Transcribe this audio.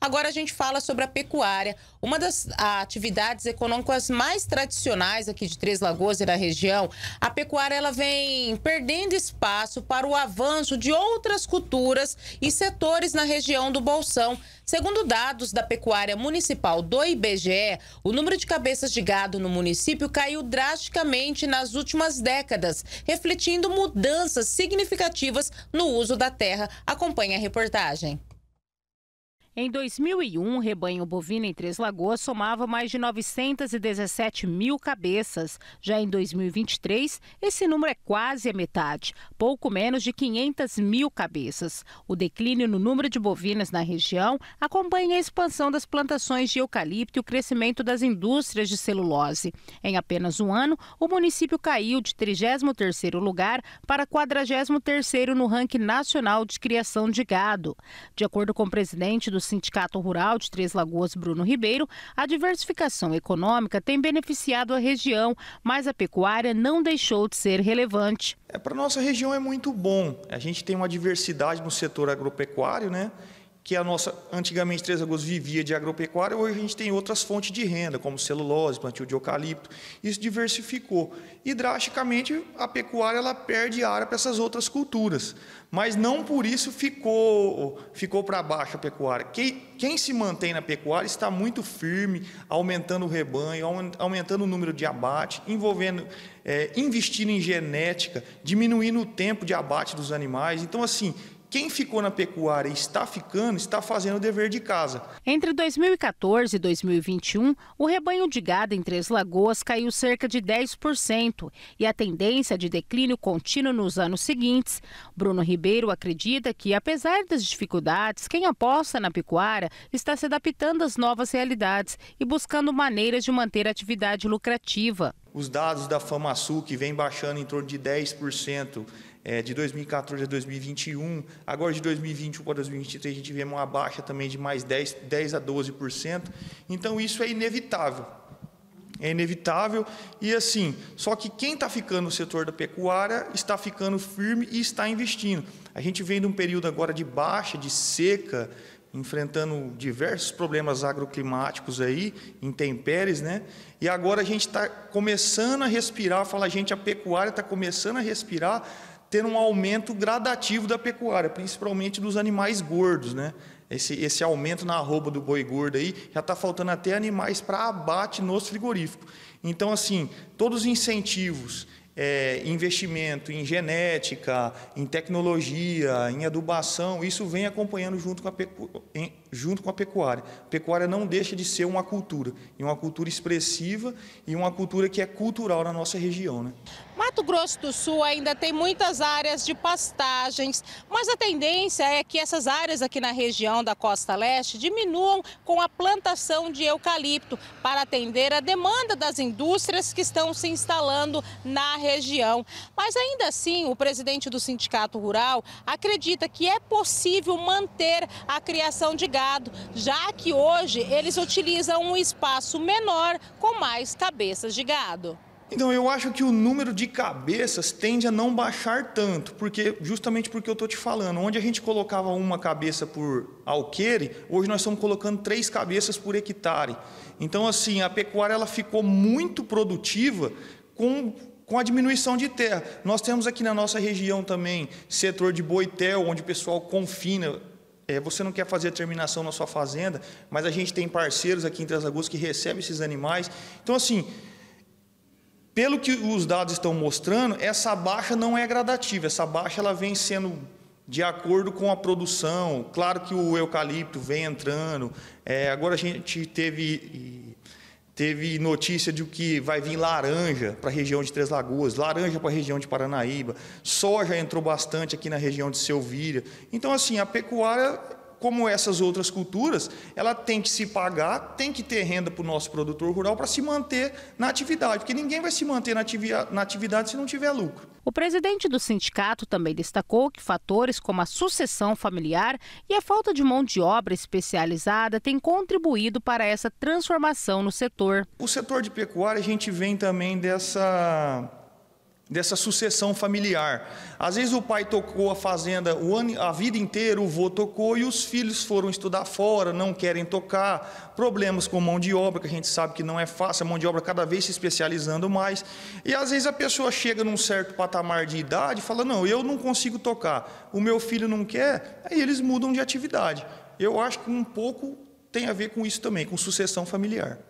Agora a gente fala sobre a pecuária, uma das atividades econômicas mais tradicionais aqui de Três Lagoas e da região. A pecuária ela vem perdendo espaço para o avanço de outras culturas e setores na região do Bolsão. Segundo dados da Pecuária Municipal do IBGE, o número de cabeças de gado no município caiu drasticamente nas últimas décadas, refletindo mudanças significativas no uso da terra. Acompanhe a reportagem. Em 2001, o rebanho bovino em Três Lagoas somava mais de 917 mil cabeças. Já em 2023, esse número é quase a metade, pouco menos de 500 mil cabeças. O declínio no número de bovinas na região acompanha a expansão das plantações de eucalipto e o crescimento das indústrias de celulose. Em apenas um ano, o município caiu de 33º lugar para 43º no ranking nacional de criação de gado. De acordo com o presidente do Sindicato Rural de Três Lagoas, Bruno Ribeiro, a diversificação econômica tem beneficiado a região, mas a pecuária não deixou de ser relevante. É, Para nossa região é muito bom. A gente tem uma diversidade no setor agropecuário, né? que a nossa, antigamente Três Lagoas vivia de agropecuária, hoje a gente tem outras fontes de renda, como celulose, plantio de eucalipto, isso diversificou. E drasticamente a pecuária ela perde área para essas outras culturas, mas não por isso ficou ficou para baixo a pecuária. Quem, quem se mantém na pecuária está muito firme, aumentando o rebanho, aumentando o número de abate, envolvendo é, investindo em genética, diminuindo o tempo de abate dos animais. Então assim, quem ficou na pecuária e está ficando, está fazendo o dever de casa. Entre 2014 e 2021, o rebanho de gado em Três Lagoas caiu cerca de 10% e a tendência de declínio contínuo nos anos seguintes. Bruno Ribeiro acredita que, apesar das dificuldades, quem aposta na pecuária está se adaptando às novas realidades e buscando maneiras de manter a atividade lucrativa. Os dados da FamaSul, que vem baixando em torno de 10% é, de 2014 a 2021. Agora, de 2021 para 2023, a gente vê uma baixa também de mais 10, 10 a 12%. Então, isso é inevitável. É inevitável e assim, só que quem está ficando no setor da pecuária está ficando firme e está investindo. A gente vem de um período agora de baixa, de seca, enfrentando diversos problemas agroclimáticos aí, intempéries, né? E agora a gente está começando a respirar, fala a gente, a pecuária está começando a respirar, ter um aumento gradativo da pecuária, principalmente dos animais gordos, né? Esse, esse aumento na arroba do boi gordo aí já está faltando até animais para abate nos frigoríficos. Então, assim, todos os incentivos, é, investimento em genética, em tecnologia, em adubação, isso vem acompanhando junto com, a pecu... em... junto com a pecuária. A pecuária não deixa de ser uma cultura, e uma cultura expressiva e uma cultura que é cultural na nossa região. Né? Mas Mato Grosso do Sul ainda tem muitas áreas de pastagens, mas a tendência é que essas áreas aqui na região da costa leste diminuam com a plantação de eucalipto para atender a demanda das indústrias que estão se instalando na região. Mas ainda assim, o presidente do Sindicato Rural acredita que é possível manter a criação de gado, já que hoje eles utilizam um espaço menor com mais cabeças de gado. Então, eu acho que o número de cabeças tende a não baixar tanto, porque justamente porque eu estou te falando, onde a gente colocava uma cabeça por alqueire, hoje nós estamos colocando três cabeças por hectare. Então, assim, a pecuária ela ficou muito produtiva com, com a diminuição de terra. Nós temos aqui na nossa região também setor de boitel, onde o pessoal confina é, você não quer fazer a terminação na sua fazenda, mas a gente tem parceiros aqui em Três que recebem esses animais. Então, assim, pelo que os dados estão mostrando, essa baixa não é gradativa, essa baixa ela vem sendo de acordo com a produção. Claro que o eucalipto vem entrando. É, agora a gente teve, teve notícia de que vai vir laranja para a região de Três Lagoas, laranja para a região de Paranaíba, soja entrou bastante aqui na região de Selvíria. Então, assim, a pecuária como essas outras culturas, ela tem que se pagar, tem que ter renda para o nosso produtor rural para se manter na atividade, porque ninguém vai se manter na, atividade se não tiver lucro. O presidente do sindicato também destacou que fatores como a sucessão familiar e a falta de mão de obra especializada têm contribuído para essa transformação no setor. O setor de pecuária, a gente vem também dessa dessa sucessão familiar. Às vezes o pai tocou a fazenda o ano, a vida inteira, o vô tocou e os filhos foram estudar fora, não querem tocar, problemas com mão de obra, que a gente sabe que não é fácil, a mão de obra cada vez se especializando mais. E às vezes a pessoa chega num certo patamar de idade e fala: "Não, eu não consigo tocar, o meu filho não quer". Aí eles mudam de atividade. Eu acho que um pouco tem a ver com isso também, com sucessão familiar.